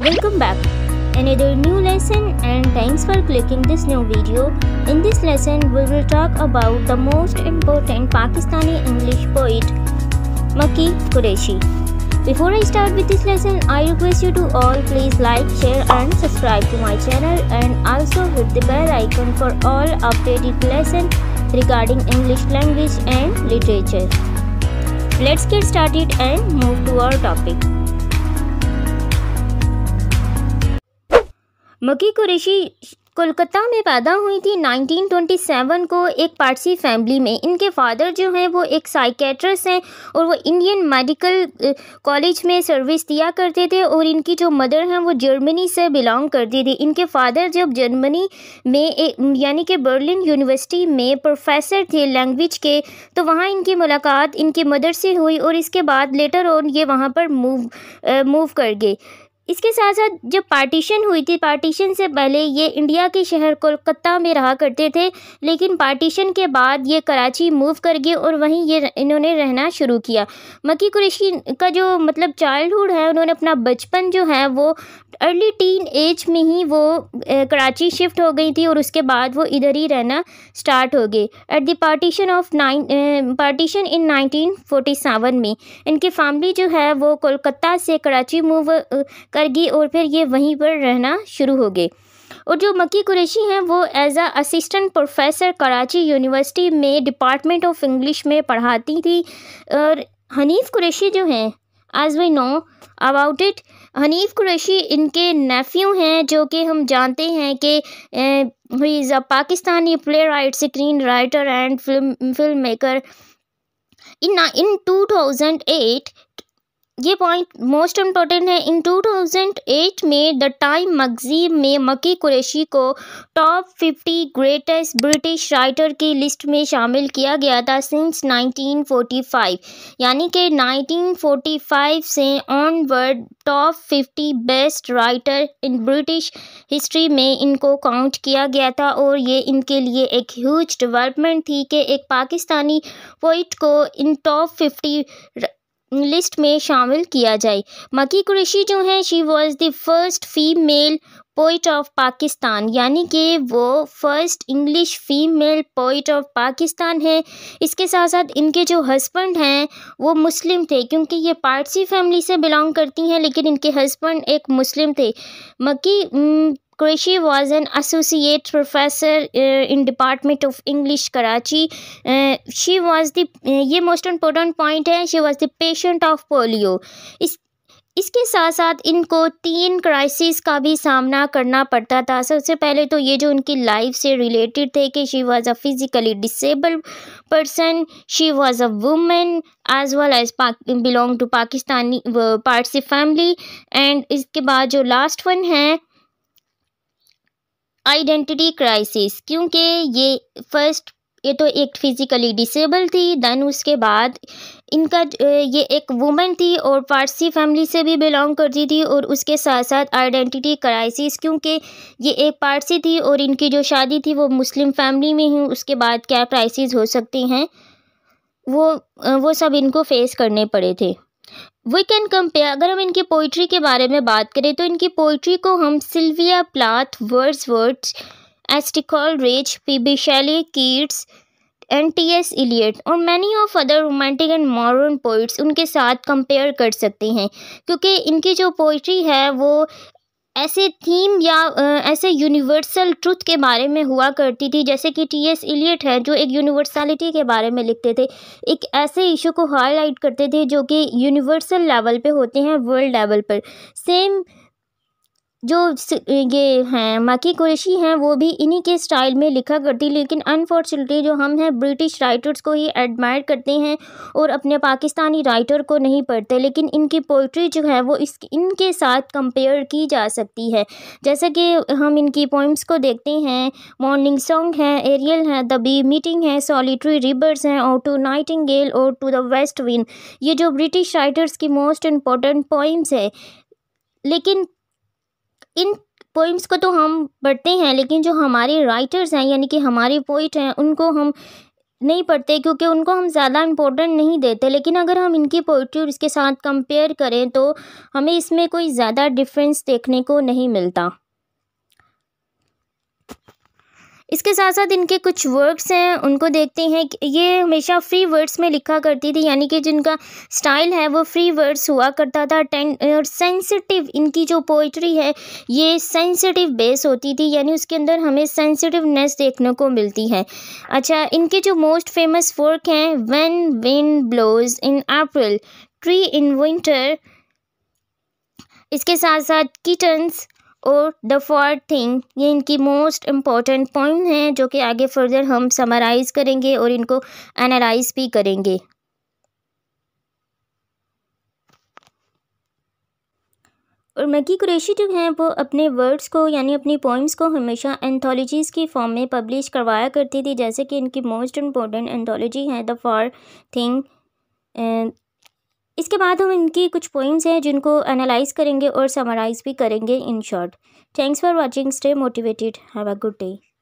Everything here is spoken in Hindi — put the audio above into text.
Welcome back. Another new lesson and thanks for clicking this new video. In this lesson, we will talk about the most important Pakistani English poet, Maki Qureshi. Before I start with this lesson, I request you to all please like, share and subscribe to my channel and also hit the bell icon for all updated lessons regarding English language and literature. Let's get started and move to our topic. मकी Qureshi Kolkata में पैदा हुई थी 1927 को एक पारसी फैमिली में इनके फादर जो हैं वो एक साइकेट्रस हैं और वो इंडियन मेडिकल कॉलेज में सर्विस दिया करते थे और इनकी जो मदर हैं वो जर्मनी से बिलोंग करती थी इनके फादर जब जर्मनी में यानी कि बर्लिन यूनिवर्सिटी में प्रोफेसर थे लैंग्वेज के तो वहाँ इनकी मुलाकात इनके मदर से हुई और इसके बाद लेटर और ये वहाँ पर मूव मूव कर गए इसके साथ साथ जब पार्टीशन हुई थी पार्टीशन से पहले ये इंडिया के शहर कोलकाता में रहा करते थे लेकिन पार्टीशन के बाद ये कराची मूव कर गए और वहीं ये इन्होंने रहना शुरू किया मक्की कुरेशी का जो मतलब चाइल्डहुड है उन्होंने अपना बचपन जो है वो अर्ली टीन एज में ही वो कराची शिफ्ट हो गई थी और उसके बाद वो इधर ही रहना स्टार्ट हो गए at the partition of nine partition in nineteen में इनकी फैमिली जो है वो कोलकाता से कराची मूव करगी और फिर ये वहीं पर रहना शुरू हो गए और जो मक्की कुरैशी हैं वो as a assistant professor Karachi university में डिपार्टमेंट ऑफ इंग्लिश में पढ़ाती थी और हनीफ कुरैशी जो हैं as we know about it Hanif Kureishi इनके नेफ्यू हैं जो कि हम जानते हैं कि is a Pakistani playwright screen writer and film film maker in in at ये पॉइंट मोस्ट इम्पॉर्टेंट है इन 2008 में द टाइम मैगजीन में मकी कुरैशी को टॉप 50 ग्रेटेस्ट ब्रिटिश राइटर की लिस्ट में शामिल किया गया था सिंस 1945 यानी कि 1945 से onward top 50 best writer in British history में इनको काउंट किया गया था और ये इनके लिए एक ह्यूज डेवलपमेंट थी कि एक पाकिस्तानी पोइट को इन टॉप फिफ्टी लिस्ट में शामिल किया जाए मकी कुरैशी जो हैं she was the first female poet of Pakistan यानी कि वो first English female poet of Pakistan है इसके साथ साथ इनके जो हस्बैंड हैं वो मुस्लिम थे क्योंकि ये पारसी फैमिली से बिलोंग करती हैं लेकिन इनके हस्बैंड एक मुस्लिम थे Maki Qureshi was an associate professor uh, in Department of English Karachi. Uh, she was the ये uh, मोस्ट important पॉइंट है she was the patient of polio. इस इसके साथ साथ इनको तीन क्राइसिस का भी सामना करना पड़ता था सबसे पहले तो ये जो उनकी लाइफ से रिलेटेड थे कि she was a physically disabled person she was a women as well as belong to Pakistani parts family and इसके बाद जो लास्ट वन है आइडेंटिटी क्राइसिस क्योंकि ये फर्स्ट ये तो एक फिज़िकली डिसेबल थी दैन उसके बाद इनका ये एक वुमेन थी और पारसी फैमिली से भी बिलोंग करती थी और उसके साथ साथ आइडेंटिटी क्राइसिस क्योंकि ये एक पारसी थी और इनकी जो शादी थी वो मुस्लिम फैमिली में ही उसके बाद क्या क्राइसिस हो सकती हैं वो वो सब इनको फेस करने पड़े थे वी कैन कंपेयर अगर हम इनकी पोइट्री के बारे में बात करें तो इनकी पोइट्री को हम Sylvia Plath Wordsworth S T Coleridge P B Shelley Keats and T S Eliot और many of other romantic and modern poets उनके साथ कंपेयर कर सकते हैं क्योंकि इनकी जो पोइट्री है वो ऐसे थीम या ऐसे यूनिवर्सल ट्रुथ के बारे में हुआ करती थी जैसे कि टी एस एलियट है जो एक यूनिवर्सलिटी के बारे में लिखते थे एक ऐसे इशू को हाईलाइट करते थे जो कि यूनिवर्सल लेवल पे होते हैं वर्ल्ड लेवल पर सेम जो ये हैं मकी कुरेशी हैं वो भी इन्हीं के स्टाइल में लिखा करती लेकिन अनफॉर्चुनेटली जो हम हैं ब्रिटिश राइटर्स को ही एडमायर करते हैं और अपने पाकिस्तानी राइटर को नहीं पढ़ते लेकिन इनकी पोइट्री जो है वो इस इनके साथ कंपेयर की जा सकती है जैसे कि हम इनकी पोइम्स को देखते हैं मॉर्निंग सॉन्ग है एरियल है द बी मीटिंग है सॉलिट्री रिबर्स हैं और टू नाइटिंगेल और टू द वेस्ट विन ये जो ब्रिटिश राइटर्स की मोस्ट इम्पॉर्टेंट पोइम्स है लेकिन इन पोइम्स को तो हम पढ़ते हैं लेकिन जो हमारे राइटर्स हैं यानी कि हमारे पोइट हैं उनको हम नहीं पढ़ते क्योंकि उनको हम ज़्यादा इम्पोर्टेंट नहीं देते लेकिन अगर हम इनकी पोइट्री और इसके साथ कंपेयर करें तो हमें इसमें कोई ज़्यादा डिफरेंस देखने को नहीं मिलता इसके साथ साथ इनके कुछ वर्क्स हैं उनको देखते हैं ये हमेशा फ्री वर्ड्स में लिखा करती थी यानी कि जिनका स्टाइल है वो फ्री वर्ड्स हुआ करता था टें और सेंसिटिव इनकी जो पोइट्री है ये सेंसिटिव बेस होती थी यानी उसके अंदर हमें सेंसिटिवनेस देखने को मिलती है अच्छा इनके जो मोस्ट फेमस वर्क हैं one wind blows in April tree in winter इसके साथ साथ किटन्स और द फॉर थिंग ये इनकी मोस्ट इम्पॉर्टेंट पॉइंट हैं जो कि आगे फर्दर हम समराइज़ करेंगे और इनको एनालाइज भी करेंगे और मकी कुरेशी जो हैं वो अपने वर्ड्स को यानी अपनी पोइम्स को हमेशा एंथोलॉजीज़ की फॉर्म में पब्लिश करवाया करती थी जैसे कि इनकी मोस्ट इम्पॉर्टेंट एंथोलॉजी है द फॉर थिंग इसके बाद हम इनकी कुछ पोइम्स हैं जिनको एनालाइज करेंगे और समराइज़ भी करेंगे in short thanks for watching stay motivated have a good day